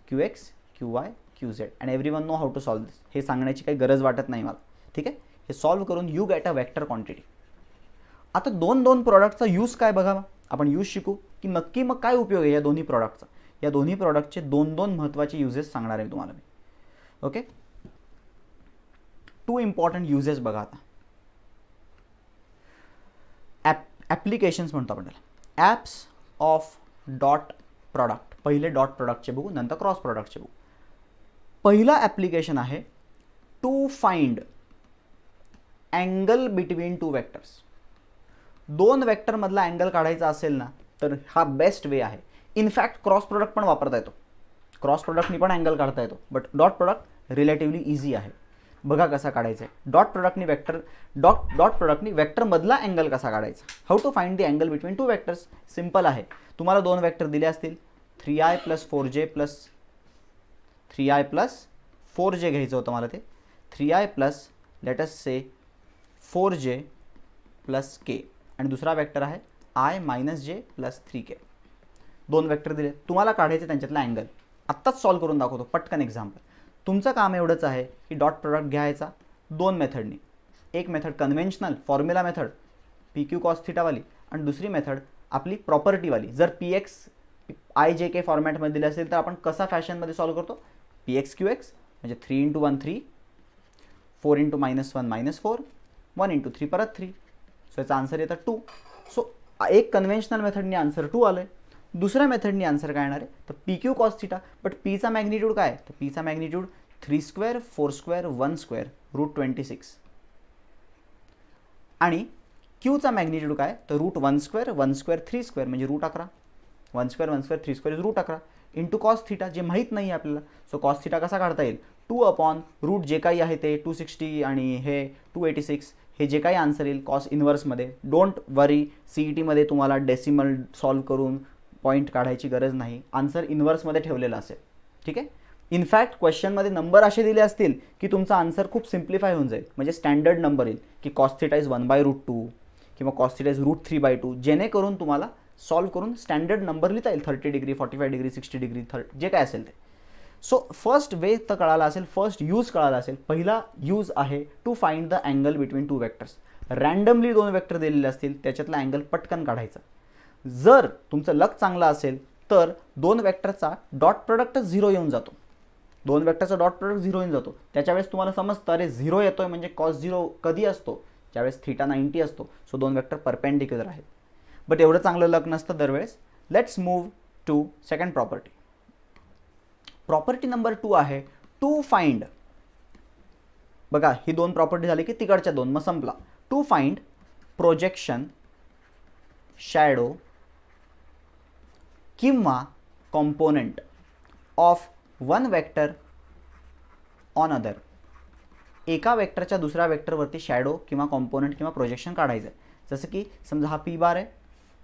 A: Q X Q Y Q Z and everyone know how to solve this हे सांगण्याची काही गरज वाटत नाही मला ठीक आहे हे सॉल्व्ह करून you got a vector quantity आता दोन दोन प्रॉडक्टचा यूज काय बघा आपण यूज शिकू की नक्की मग काय उपयोग आहे या दोन्ही प्रॉडक्टचा या दोन्ही प्रॉडक्टचे दोन दोन महत्त्वाचे युजेस सांगणार आहे तुम्हाला मी ओके टू इम्पॉर्टंट युजेस बघा आता ॲप ॲप्लिकेशन्स म्हणतो आपण त्याला ॲप्स ऑफ डॉट प्रॉडक्ट पहिले डॉट प्रॉडक्टचे बघू नंतर क्रॉस प्रॉडक्टचे बघू पहिलं ॲप्लिकेशन आहे to find angle between two vectors दोन वेक्टरमधला अँगल काढायचा असेल ना तर हा बेस्ट वे आहे इनफॅक्ट क्रॉस प्रोडक्ट पण वापरता येतो क्रॉस प्रोडक्टनी पण अँगल काढता येतो but dot product relatively easy आहे बघा कसा काढायचा आहे डॉट प्रोडक्टनी वेक्टर डॉट डॉट प्रोडक्टनी वेक्टरमधला अँगल कसा काढायचा how to find the angle between two vectors simple आहे तुम्हाला दोन वेक्टर दिले असतील three I plus four J plus three I plus four J घ्यायचं होतं मला ते three I plus let's say four J plus K आणि दुसरा वेक्टर आहे आय मायनस जे प्लस थ्री के दोन वेक्टर दिले तुम्हाला काढायचे त्यांच्यातला अँगल आत्ताच सॉल्व करून दाखवतो पटकन एक्झाम्पल तुमचं काम एवढंच आहे की डॉट प्रोडक्ट घ्यायचा दोन मेथडनी एक method conventional formula method P Q cos थिटावाली आणि दुसरी मेथड आपली प्रॉपर्टीवाली जर पी एक्स आय जे के फॉर्मॅटमध्ये दिले असेल तर आपण कसा फॅशनमध्ये सॉल्व्ह करतो पी एक्स क्यू एक्स म्हणजे three into one three four into minus one minus four one into three परत थ्री सो याचा आन्सर येतं टू सो एक कन्व्हेन्शनल मेथडनी आन्सर टू आलं आहे दुसऱ्या मेथडनी आन्सर काय येणार आहे तर P Q cos theta but पीचा मॅग्निट्यूड काय तर पीचा magnitude three square four square one square root twenty six आणि क्यूचा मॅग्निट्यूड काय तर route one square one square three square म्हणजे रूट अकरा one square one square three square is root अकरा इंटू कॉस थिटा जे माहीत नाही आहे आपल्याला सो कॉस थिटा कसा काढता येईल टू अपॉन रूट जे काही आहे ते टू सिक्स्टी आणि हे टू एटी सिक्स हे जे काही आन्सर येईल कॉस इन्व्हर्समध्ये डोंट वरी सी ई टीमध्ये तुम्हाला डेसिमल सॉल्व करून पॉईंट काढायची गरज नाही आन्सर इन्व्हर्समध्ये ठेवलेला असेल ठीक आहे इनफॅक्ट क्वेश्चनमध्ये नंबर असे दिले असतील की तुमचा आन्सर खूप सिम्प्लिफाय होऊन जाईल म्हणजे स्टँडर्ड नंबर येईल की theta is one by root two किंवा theta is root three by two जेणेकरून तुम्हाला सॉल्व्ह करून स्टँडर्ड नंबर लिहिता येईल thirty degree forty five degree sixty degree third जे काय असेल ते सो फर्स्ट वे तर कळाला असेल फर्स्ट यूज कळाला असेल पहिला यूज आहे to find the angle between two vectors randomly दोन वेक्टर दिलेले असतील त्याच्यातला अँगल पटकन काढायचा जर तुमचं लक चांगला असेल तर दोन वेक्टरचा डॉट प्रोडक्ट झिरो येऊन जातो दोन वेक्टरचा डॉट प्रोडक्ट झिरो येऊन जातो त्याच्यावेळेस तुम्हाला समजतं अरे झिरो येतोय म्हणजे कॉस झिरो कधी असतो ज्यावेळेस थिटा नाईन्टी असतो सो दोन वेक्टर परपेंडिक्युलर आहेत बट एवढं चांगलं लक नसतं दरवेळेस let's move to second property property number two आहे टू फाइंड बघा ही दोन प्रॉपर्टी झाली की तिकडच्या दोन मग संपला टू फाइंड प्रोजेक्शन शॅडो किंवा component of one vector on other एका वेक्टरच्या दुसऱ्या वेक्टरवरती शॅडो किंवा कॉम्पोनंट किंवा प्रोजेक्शन काढायचं आहे जसं की समजा हा पी बार आहे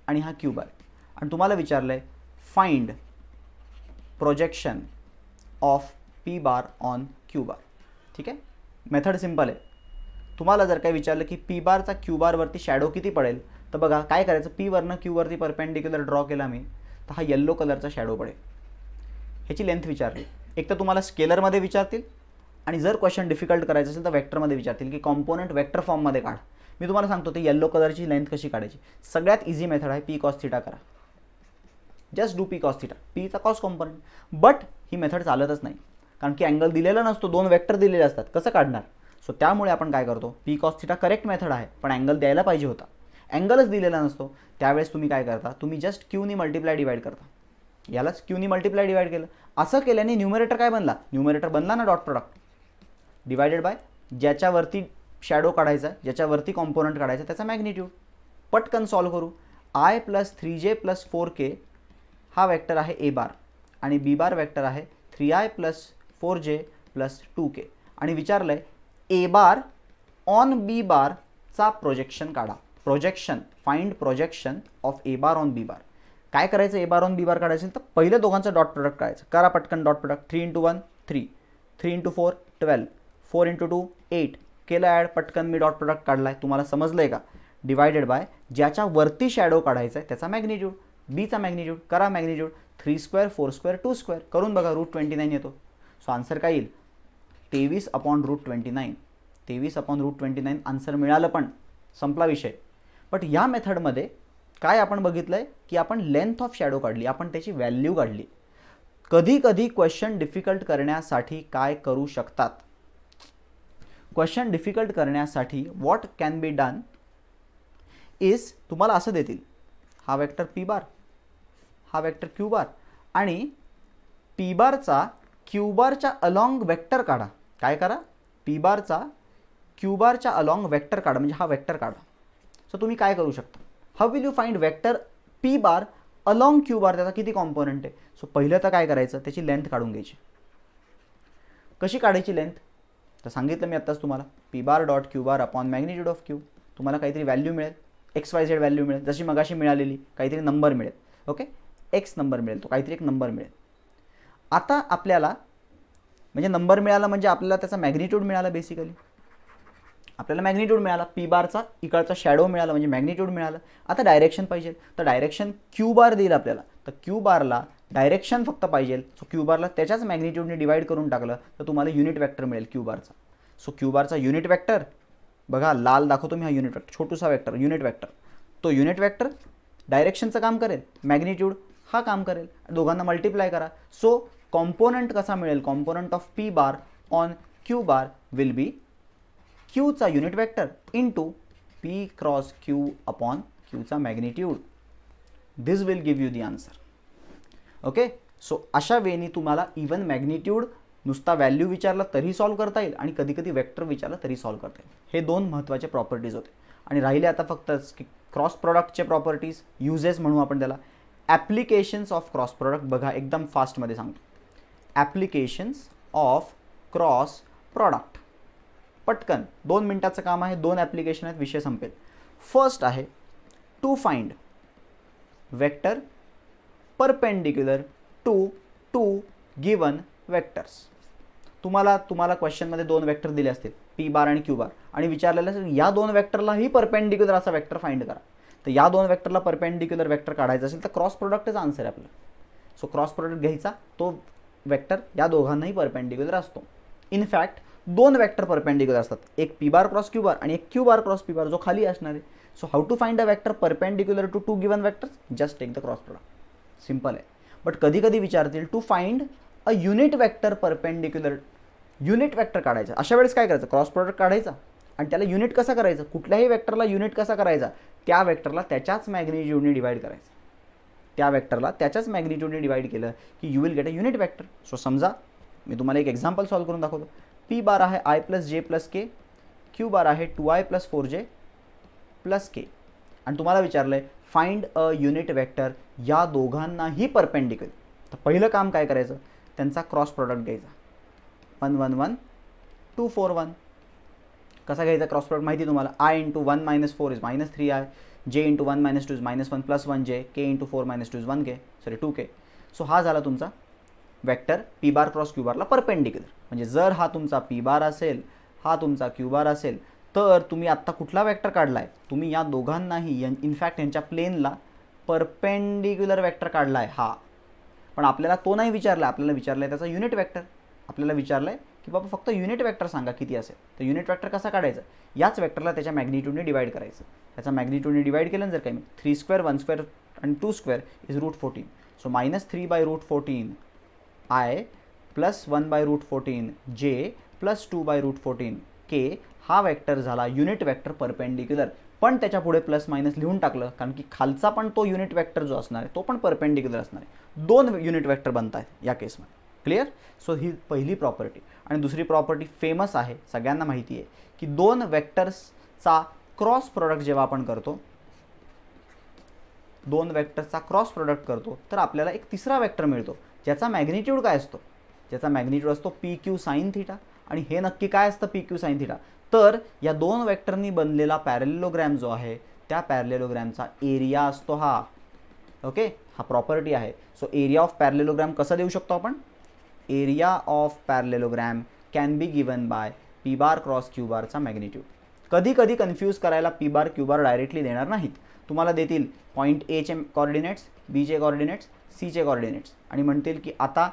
A: आणि हा क्यू बार आणि तुम्हाला विचारलं आहे find projection of P bar on Q bar ठीक आहे मेथड सिंपल आहे तुम्हाला जर काही विचारलं की पी बारचा क्यू बारवरती शॅडो किती पडेल तर बघा काय करायचं पीवरनं क्यूवरती परपेंडिक्युलर ड्रॉ केला मी तर हा येल्लो कलरचा शॅडो पडेल ह्याची लेंथ विचारली एक तर तुम्हाला स्केलरमध्ये विचारतील आणि जर क्वेश्चन डिफिकल्ट करायचं असेल तर वेक्टरमध्ये विचारतील की कॉम्पोनंट वेक्टर फॉर्ममध्ये काढ मी तुम्हाला सांगतो ते येल्लो कलरची लेंथ कशी काढायची सगळ्यात इझी मेथड आहे पी कॉस थिटा करा just do P cos theta पीचा कॉस कॉम्पोनंट बट ही मेथड चालतच नाही कारण की अँगल दिलेला नसतो दोन वेक्टर दिलेले असतात कसं काढणार सो त्यामुळे आपण काय करतो P cos theta correct method आहे पण अँगल द्यायला पाहिजे होता अँगलच दिलेला नसतो त्यावेळेस तुम्ही काय करता तुम्ही जस्ट क्यूनी मल्टिप्लाय डिवाईड करता यालाच क्यूनी मल्टिप्लाय डिवाईड केलं असं केल्याने न्यूमरेटर काय बनला न्यूमरेटर बनला ना डॉट प्रोडक्ट डिवायडेड बाय ज्याच्यावरती शॅडो काढायचा ज्याच्यावरती कॉम्पोनंट काढायचा त्याचा मॅग्निट्यूड पटकन सॉल्व करू I plus three J plus four K हा वॅक्टर आहे ए बार आणि बी बार वॅक्टर आहे three I plus four J plus two K आणि विचारलं आहे ए बार ऑन बी बारचा प्रोजेक्शन काढा projection find projection of A bar on B bar काय करायचं ए बार ऑन बी बार काढायचं तर पहिले दोघांचं डॉट प्रोडक्ट काढायचं करा पटकन dot product three into one three three into four twelve four into two eight केलं ॲड पटकन मी डॉट प्रोडक्ट काढला आहे तुम्हाला समजलं आहे का डिवायडेड बाय ज्याच्या वरती शॅडो काढायचा आहे त्याचा मॅग्निट्यूड बीचा मॅग्निट्यूड करा magnitude three square four square two square करून बघा रूट ट्वेंटी नाईन येतो सो आन्सर काय येईल तेवीस अपॉन रूट ट्वेंटी नाईन तेवीस upon root twenty nine answer मिळालं पण संपला विषय बट या मेथडमध्ये काय आपण बघितलं आहे की आपण लेंथ ऑफ शॅडो काढली आपण त्याची व्हॅल्यू काढली कधी कधी क्वेश्चन डिफिकल्ट करण्यासाठी काय करू शकतात क्वेश्चन डिफिकल्ट करण्यासाठी what can be done is तुम्हाला असं देतील हा वेक्टर पी बार हा वेक्टर क्यू बार आणि पी बारचा क्यू बारच्या अलॉंग वेक्टर काढा काय करा पी बारचा क्यू बारच्या अलॉंग वेक्टर काढा म्हणजे हा वेक्टर काढा सो तुम्ही काय करू शकता how will you find vector P bar along Q bar त्याचा किती कॉम्पोनंट आहे सो पहिलं तर काय करायचं त्याची लेंथ काढून घ्यायची कशी काढायची लेंथ तर सांगितलं मी आत्ताच तुम्हाला P bar dot Q bar upon magnitude of Q तुम्हाला काहीतरी व्हॅल्यू मिळेल एक्स वाय झेड व्हॅल्यू मिळेल जशी मगाशी मिळालेली काहीतरी नंबर मिळेल ओके एक्स नंबर मिळेल तो काहीतरी एक नंबर मिळेल आता आपल्याला म्हणजे नंबर मिळाला म्हणजे आपल्याला त्याचा मॅग्निट्यूड मिळाला बेसिकली आपल्याला मॅग्निट्यूड मिळाला पी बारचा इकडचा शॅडो मिळाला म्हणजे मॅग्निट्यूड मिळालं आता डायरेक्शन पाहिजे तर डायरेक्शन क्यू बार देईल आपल्याला तर क्यू बारला डायरेक्शन फक्त पाहिजे सो क्यू बारला त्याच्याच मॅग्निट्यूडने डिवाईड करून टाकलं तर तुम्हाला युनिट वॅक्टर मिळेल क्यू बारचा सो क्यू बारचा युनिट वॅक्टर बघा लाल दाखवतो मी हा युनिट वॅक्टर छोटूसा वॅक्टर युनिट वॅक्टर तो युनिट वॅक्टर डायरेक्शनचं काम करेल मॅग्निट्यूड हा काम करेल दोघांना मल्टिप्लाय करा सो कॉम्पोनंट कसा मिळेल component of P bar on Q bar will be क्यूचा unit vector to P cross Q upon क्यूचा magnitude this will give you the answer okay so अशा वेनी तुम्हाला इवन मॅग्निट्यूड नुसता व्हॅल्यू विचारला तरी सॉल्व करता येईल आणि कधी कधी वेक्टर विचारला तरी सॉल्व करता येईल हे दोन महत्त्वाचे प्रॉपर्टीज होते आणि राहिले आता फक्त क्रॉस प्रॉडक्टचे प्रॉपर्टीज युजेस म्हणू आपण त्याला ॲप्लिकेशन्स ऑफ क्रॉस प्रॉडक्ट बघा एकदम फास्टमध्ये सांगतो ॲप्लिकेशन्स ऑफ क्रॉस प्रॉडक्ट पटकन दोन मिनटाचं काम आहे दोन ऍप्लिकेशन आहेत विषय संपेल फर्स्ट आहे to find vector perpendicular to two given vectors तुम्हाला तुम्हाला क्वेश्चनमध्ये दोन वेक्टर दिले असतील पी बार आणि क्यू बार आणि विचारलेलं असेल या दोन वेक्टरलाही परपेंडिक्युलर असा वेक्टर फाइंड करा तर या दोन वेक्टरला परपेंडिक्युलर वेक्टर काढायचं असेल तर क्रॉस प्रोडक्टच आन्सर आहे आपलं सो क्रॉस प्रोडक्ट घ्यायचा तो वेक्टर या दोघांनाही परपेंडिक्युलर असतो इनफॅक्ट दोन वॅक्टर परपेंडिक्युलर असतात एक P bar cross Q bar आणि एक Q bar cross P bar जो खाली असणार आहे so how to find a vector perpendicular to two given vectors just take the cross product simple आहे बट कधी कधी विचारतील to find a unit vector perpendicular unit vector काढायचा अशा वेळेस काय करायचं क्रॉस प्रोडक्ट काढायचा आणि त्याला युनिट कसा करायचं कुठल्याही वेक्टरला युनिट कसा करायचा त्या वेक्टरला त्याच्याच मॅग्निट्यूडने डिवाईड करायचं त्या वेक्टरला त्याच्याच मॅग्निट्यूडने डिवाईड केलं की you will get a unit vector so समजा मी तुम्हाला एक एक्झाम्पल सॉल्व करून दाखवतो पी बार आहे I plus J plus K Q bar आहे two I plus four J plus K आणि तुम्हाला विचारलं आहे फाइंड अ युनिट वेक्टर या दोघांनाही परपेंडिकल तर पहिलं काम काय करायचं त्यांचा क्रॉस प्रोडक्ट घ्यायचा one one one two four one कसा घ्यायचा क्रॉस प्रोडक्ट माहिती तुम्हाला I into one minus four is minus three I J into one minus two is minus one plus one J K into four minus two is one K sorry two K so हा झाला तुमचा vector P bar cross Q बारला perpendicular म्हणजे जर हा तुमचा P बार असेल हा तुमचा क्यू बार असेल तर तुम्ही आत्ता कुठला वेक्टर काढला आहे तुम्ही या दोघांनाही यां इनफॅक्ट यांच्या प्लेनला परपेंडिक्युलर वेक्टर काढला आहे हा पण आपल्याला तो नाही विचारला आपल्याला विचारला आहे त्याचा युनिट वेक्टर आपल्याला विचारलं आहे की बाबा फक्त युनिट वेक्टर सांगा किती असेल तर युनिट वेक्टर कसा काढायचा याच वेक्टरला त्याच्या मॅग्निट्यूडने डिवाईड करायचं त्याचा मॅग्निट्यूडने डिवाईड केलं जर काही थ्री स्क्वेअर वन स्क्वेअर आणि two square is root fourteen so minus three by root fourteen I plus one by root fourteen J plus two by root fourteen K हा वेक्टर झाला unit vector perpendicular पण त्याच्या पुढे plus minus लिहून टाकलं कारण की खालचा पण तो युनिट वेक्टर जो असणार आहे तो पण परपेंडिक्युलर असणार आहे दोन युनिट वेक्टर बनत आहेत या केसमध्ये क्लिअर सो ही पहिली प्रॉपर्टी आणि दुसरी प्रॉपर्टी फेमस आहे सगळ्यांना माहिती आहे की दोन वेक्टर्सचा क्रॉस प्रोडक्ट जेव्हा आपण करतो दोन वेक्टर्सचा क्रॉस प्रोडक्ट करतो तर आपल्याला एक तिसरा वेक्टर मिळतो ज्याचा मॅग्निट्यूड काय असतो ज्याचा मॅग्निट्यूड असतो पी क्यू साईन थिटा आणि हे नक्की काय असतं पी क्यू साईन थिटा तर या दोन वेक्टरनी बनलेला पॅरेलोग्रॅम जो आहे त्या पॅरेलोग्रॅमचा एरिया असतो हा ओके हा प्रॉपर्टी आहे सो एरिया ऑफ पॅरेलोग्रॅम कसा देऊ शकतो आपण area of parallelogram can be given by P bar cross Q बारचा मॅग्निट्यूड कधी कधी कन्फ्यूज करायला P bar Q bar directly देणार नाहीत तुम्हाला देतील पॉईंट एचे कॉर्डिनेट्स बीचे कॉर्डिनेट्स सीचे कॉर्डिनेट्स आणि म्हणतील की आता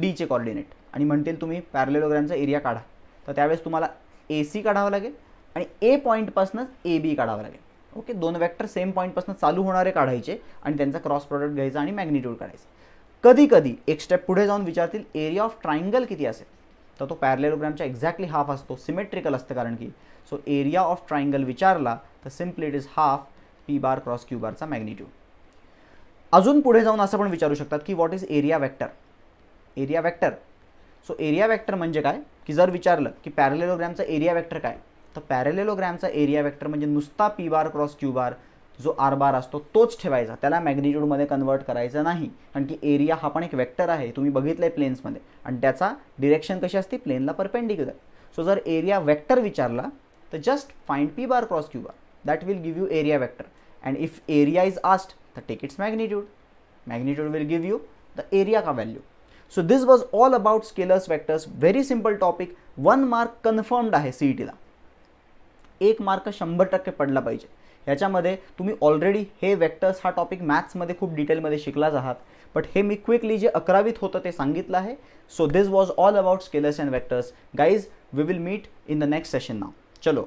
A: डीचे कॉर्डिनेट आणि म्हणतील तुम्ही पॅरलेलोग्रॅमचा एरिया काढा तर त्यावेळेस तुम्हाला ए सी काढावं लागेल आणि ए पॉईंटपासूनच ए बी काढावं लागेल ओके दोन वेक्टर सेम पॉईंटपासून चालू होणारे काढायचे आणि त्यांचा क्रॉस प्रॉडक्ट घ्यायचा आणि मॅग्निट्यूड काढायचं कधी कधी एक स्टेप पुढे जाऊन विचारतील एरिया ऑफ ट्रायंगल किती असेल तर तो पॅरलेलोग्रॅमचा एक्झॅक्टली हाफ असतो सिमेट्रिकल असतं कारण की सो एरिया ऑफ ट्रायंगल विचारला तर simply it is half P bar cross Q बारचा मॅग्निट्यूड अजून पुढे जाऊन असं पण विचारू शकतात की what is area vector area vector so area vector म्हणजे काय की जर विचारलं की पॅरेलेलोग्रॅमचा एरिया वेक्टर काय तर पॅरेलेलोग्रॅमचा एरिया वेक्टर म्हणजे नुसता P bar cross Q bar जो आर बार असतो तोच ठेवायचा त्याला मॅग्निट्यूडमध्ये कन्वर्ट करायचा नाही कारण की एरिया हा पण एक वेक्टर आहे तुम्ही बघितलं आहे प्लेन्समध्ये आणि त्याचा डिरेक्शन कशी असते प्लेनला परपेंडिक्युलर सो जर एरिया वेक्टर विचारला तर just find P bar cross Q bar that will give you area vector and if area is asked the take its magnitude magnitude will give you the area का value so this was all about scalars vectors very simple topic one mark confirmed आहे C E e टीला एक mark शंभर टक्के पडला पाहिजे ह्याच्यामध्ये तुम्ही ऑलरेडी हे वेक्टर्स हा टॉपिक मॅथ्समध्ये खूप डिटेलमध्ये शिकलाच आहात बट हे मी क्विकली जे अकरावीत होतं ते सांगितलं आहे so this was all about scalars and vectors guys we will meet in the next session now चलो